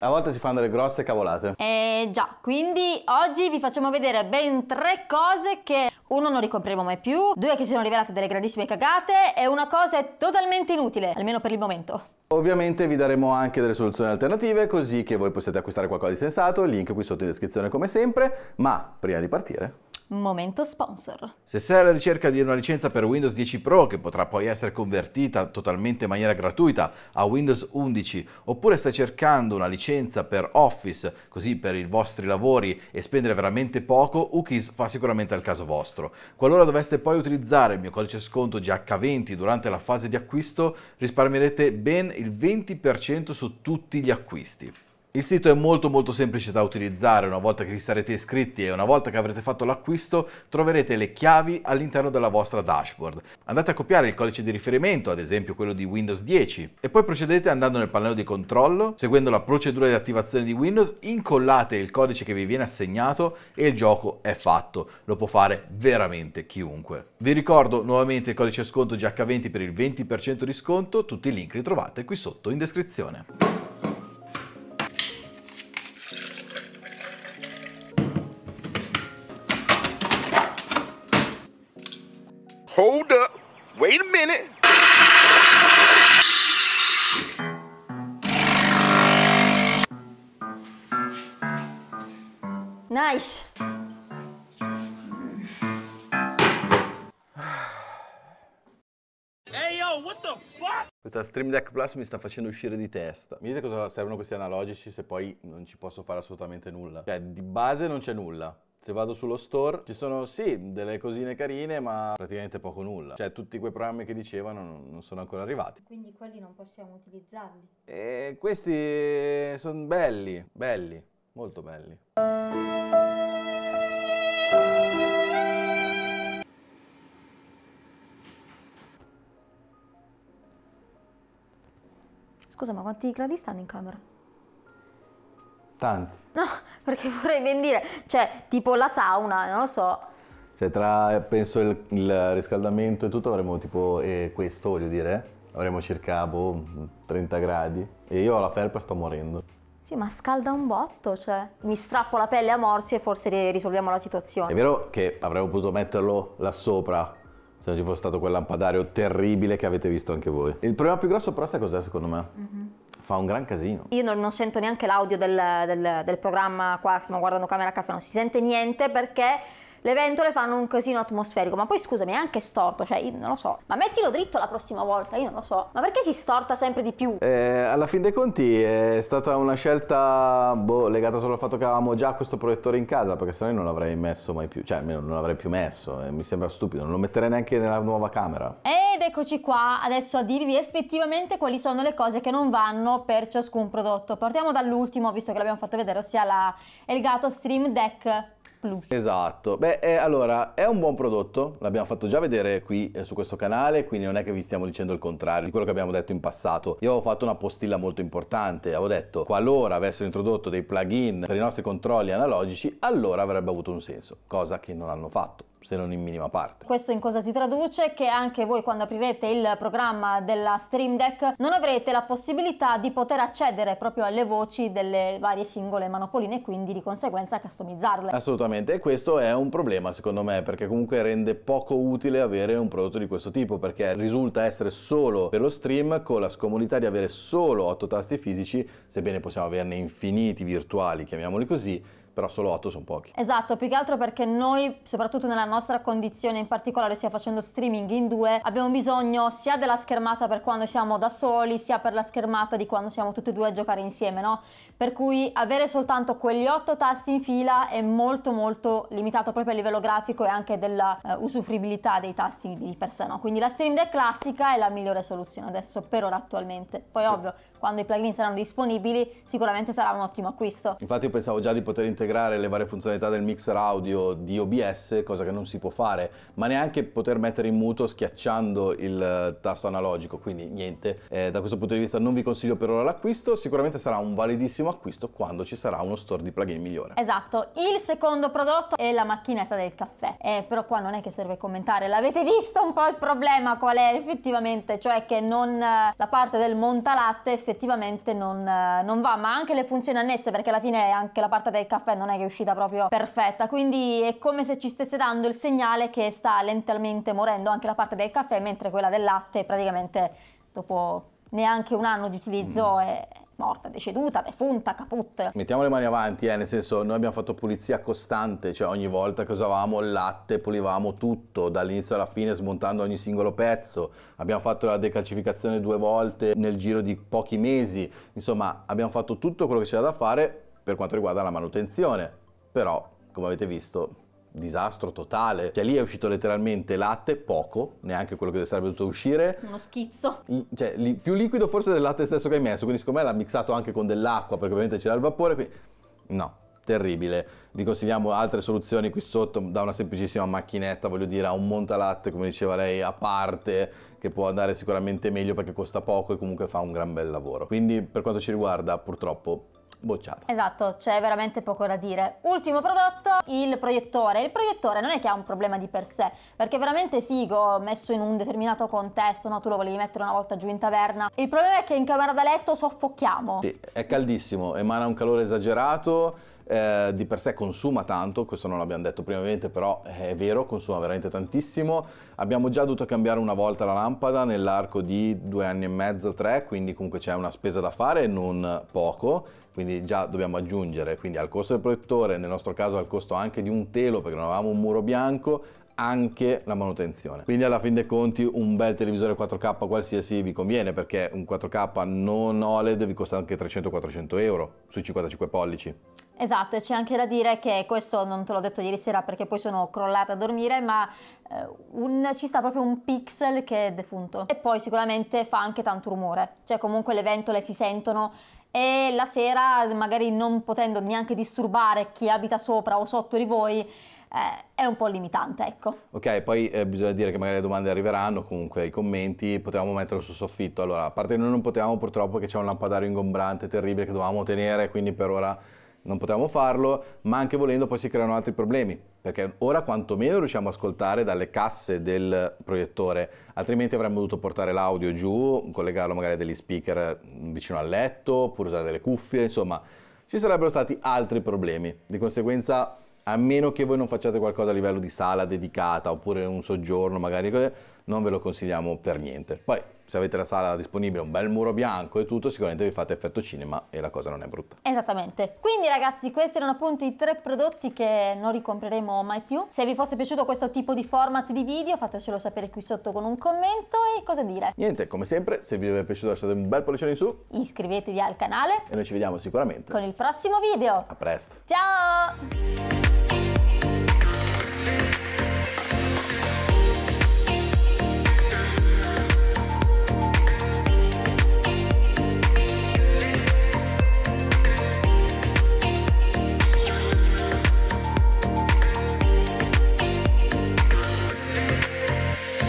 A volte si fanno delle grosse cavolate. Eh già, quindi oggi vi facciamo vedere ben tre cose che uno non ricompriamo mai più, due che si sono rivelate delle grandissime cagate e una cosa è totalmente inutile, almeno per il momento. Ovviamente vi daremo anche delle soluzioni alternative così che voi possiate acquistare qualcosa di sensato, link qui sotto in descrizione come sempre, ma prima di partire Momento sponsor. Se sei alla ricerca di una licenza per Windows 10 Pro che potrà poi essere convertita totalmente in maniera gratuita a Windows 11 oppure stai cercando una licenza per Office così per i vostri lavori e spendere veramente poco, UKIS fa sicuramente al caso vostro. Qualora doveste poi utilizzare il mio codice sconto GH20 durante la fase di acquisto risparmierete ben il 20% su tutti gli acquisti. Il sito è molto molto semplice da utilizzare, una volta che vi sarete iscritti e una volta che avrete fatto l'acquisto troverete le chiavi all'interno della vostra dashboard. Andate a copiare il codice di riferimento, ad esempio quello di Windows 10, e poi procedete andando nel pannello di controllo, seguendo la procedura di attivazione di Windows, incollate il codice che vi viene assegnato e il gioco è fatto. Lo può fare veramente chiunque. Vi ricordo nuovamente il codice sconto GH20 per il 20% di sconto, tutti i link li trovate qui sotto in descrizione. Hold up. Wait a minute. Nice. Hey what the fuck? Questa Stream Deck Plus mi sta facendo uscire di testa. Mi dite cosa servono questi analogici se poi non ci posso fare assolutamente nulla. Cioè, di base non c'è nulla. Se vado sullo store ci sono sì delle cosine carine ma praticamente poco nulla. Cioè tutti quei programmi che dicevano non sono ancora arrivati. Quindi quelli non possiamo utilizzarli? E questi sono belli, belli, molto belli. Scusa ma quanti gradi stanno in camera? Tanti. No! perché vorrei ben dire, cioè tipo la sauna, non lo so. Cioè tra, penso, il, il riscaldamento e tutto avremo tipo eh, questo, voglio dire, avremo circa boh, 30 gradi e io ho la felpa e sto morendo. Sì, ma scalda un botto, cioè mi strappo la pelle a morsi e forse risolviamo la situazione. È vero che avremmo potuto metterlo là sopra se non ci fosse stato quel lampadario terribile che avete visto anche voi. Il problema più grosso però sai cos'è secondo me? Mm -hmm fa un gran casino. Io non, non sento neanche l'audio del, del, del, programma qua, ma guardando camera caffè non si sente niente perché le ventole fanno un casino atmosferico. Ma poi scusami, è anche storto, cioè io non lo so. Ma mettilo dritto la prossima volta, io non lo so. Ma perché si storta sempre di più? Eh, alla fin dei conti è stata una scelta boh, legata solo al fatto che avevamo già questo proiettore in casa, perché sennò io non l'avrei messo mai più, cioè almeno non l'avrei più messo. Eh, mi sembra stupido, non lo metterei neanche nella nuova camera. Eh! Ed eccoci qua adesso a dirvi effettivamente quali sono le cose che non vanno per ciascun prodotto. Partiamo dall'ultimo, visto che l'abbiamo fatto vedere, ossia la Elgato Stream Deck Plus. Esatto, beh eh, allora è un buon prodotto, l'abbiamo fatto già vedere qui eh, su questo canale, quindi non è che vi stiamo dicendo il contrario di quello che abbiamo detto in passato. Io avevo fatto una postilla molto importante, avevo detto qualora avessero introdotto dei plugin per i nostri controlli analogici, allora avrebbe avuto un senso, cosa che non hanno fatto se non in minima parte. Questo in cosa si traduce? Che anche voi quando aprirete il programma della Stream Deck non avrete la possibilità di poter accedere proprio alle voci delle varie singole manopoline e quindi di conseguenza customizzarle. Assolutamente e questo è un problema secondo me perché comunque rende poco utile avere un prodotto di questo tipo perché risulta essere solo per lo stream con la scomodità di avere solo 8 tasti fisici sebbene possiamo averne infiniti virtuali chiamiamoli così però solo 8 sono pochi. Esatto, più che altro perché noi, soprattutto nella nostra condizione, in particolare sia facendo streaming in due, abbiamo bisogno sia della schermata per quando siamo da soli, sia per la schermata di quando siamo tutti e due a giocare insieme, no? Per cui avere soltanto quegli 8 tasti in fila è molto molto limitato proprio a livello grafico e anche della eh, usufruibilità dei tasti di per sé, no? Quindi la Stream Deck classica è la migliore soluzione adesso per ora attualmente. Poi ovvio, quando i plugin saranno disponibili, sicuramente sarà un ottimo acquisto. Infatti io pensavo già di poter integrare integrare le varie funzionalità del mixer audio di OBS, cosa che non si può fare, ma neanche poter mettere in muto schiacciando il eh, tasto analogico, quindi niente, eh, da questo punto di vista non vi consiglio per ora l'acquisto, sicuramente sarà un validissimo acquisto quando ci sarà uno store di plugin migliore. Esatto, il secondo prodotto è la macchinetta del caffè, eh, però qua non è che serve commentare, l'avete visto un po' il problema qual è effettivamente, cioè che non, eh, la parte del montalatte effettivamente non, eh, non va, ma anche le funzioni annesse, perché alla fine anche la parte del caffè non è che è uscita proprio perfetta, quindi è come se ci stesse dando il segnale che sta lentamente morendo anche la parte del caffè, mentre quella del latte praticamente dopo neanche un anno di utilizzo mm. è morta, deceduta, defunta, caput. Mettiamo le mani avanti, eh, nel senso noi abbiamo fatto pulizia costante, cioè ogni volta che usavamo il latte pulivamo tutto, dall'inizio alla fine smontando ogni singolo pezzo, abbiamo fatto la decalcificazione due volte nel giro di pochi mesi, insomma abbiamo fatto tutto quello che c'era da fare per quanto riguarda la manutenzione. Però, come avete visto, disastro totale. Cioè lì è uscito letteralmente latte, poco, neanche quello che sarebbe dovuto uscire. Uno schizzo. Cioè li, più liquido forse del latte stesso che hai messo, quindi siccome l'ha mixato anche con dell'acqua perché ovviamente c'era il vapore, quindi... no. Terribile, vi consigliamo altre soluzioni qui sotto, da una semplicissima macchinetta, voglio dire, a un montalatte, come diceva lei, a parte, che può andare sicuramente meglio perché costa poco e comunque fa un gran bel lavoro. Quindi per quanto ci riguarda, purtroppo, bocciato. Esatto, c'è veramente poco da dire. Ultimo prodotto, il proiettore. Il proiettore non è che ha un problema di per sé, perché è veramente figo messo in un determinato contesto, no? Tu lo volevi mettere una volta giù in taverna. Il problema è che in camera da letto soffochiamo. Sì, è caldissimo, emana un calore esagerato eh, di per sé consuma tanto, questo non l'abbiamo detto prima ovviamente, però eh, è vero, consuma veramente tantissimo. Abbiamo già dovuto cambiare una volta la lampada nell'arco di due anni e mezzo, tre, quindi comunque c'è una spesa da fare, non poco, quindi già dobbiamo aggiungere quindi al costo del protettore, nel nostro caso al costo anche di un telo perché non avevamo un muro bianco, anche la manutenzione. Quindi alla fin dei conti un bel televisore 4K qualsiasi vi conviene perché un 4K non OLED vi costa anche 300-400 euro sui 55 pollici. Esatto, e c'è anche da dire che questo non te l'ho detto ieri sera perché poi sono crollata a dormire, ma eh, un, ci sta proprio un pixel che è defunto. E poi sicuramente fa anche tanto rumore, cioè comunque le ventole si sentono e la sera magari non potendo neanche disturbare chi abita sopra o sotto di voi eh, è un po' limitante, ecco. Ok, poi eh, bisogna dire che magari le domande arriveranno, comunque i commenti, potevamo metterlo sul soffitto. Allora, a parte noi non potevamo purtroppo che c'è un lampadario ingombrante terribile che dovevamo tenere, quindi per ora non potevamo farlo, ma anche volendo poi si creano altri problemi, perché ora quantomeno riusciamo a ascoltare dalle casse del proiettore, altrimenti avremmo dovuto portare l'audio giù, collegarlo magari a degli speaker vicino al letto, oppure usare delle cuffie, insomma, ci sarebbero stati altri problemi. Di conseguenza, a meno che voi non facciate qualcosa a livello di sala dedicata, oppure un soggiorno magari, non ve lo consigliamo per niente. Poi se avete la sala disponibile, un bel muro bianco e tutto, sicuramente vi fate effetto cinema e la cosa non è brutta. Esattamente. Quindi ragazzi, questi erano appunto i tre prodotti che non ricompreremo mai più. Se vi fosse piaciuto questo tipo di format di video, fatecelo sapere qui sotto con un commento e cosa dire. Niente, come sempre, se vi è piaciuto lasciate un bel pollicione in su. Iscrivetevi al canale. E noi ci vediamo sicuramente con il prossimo video. A presto. Ciao!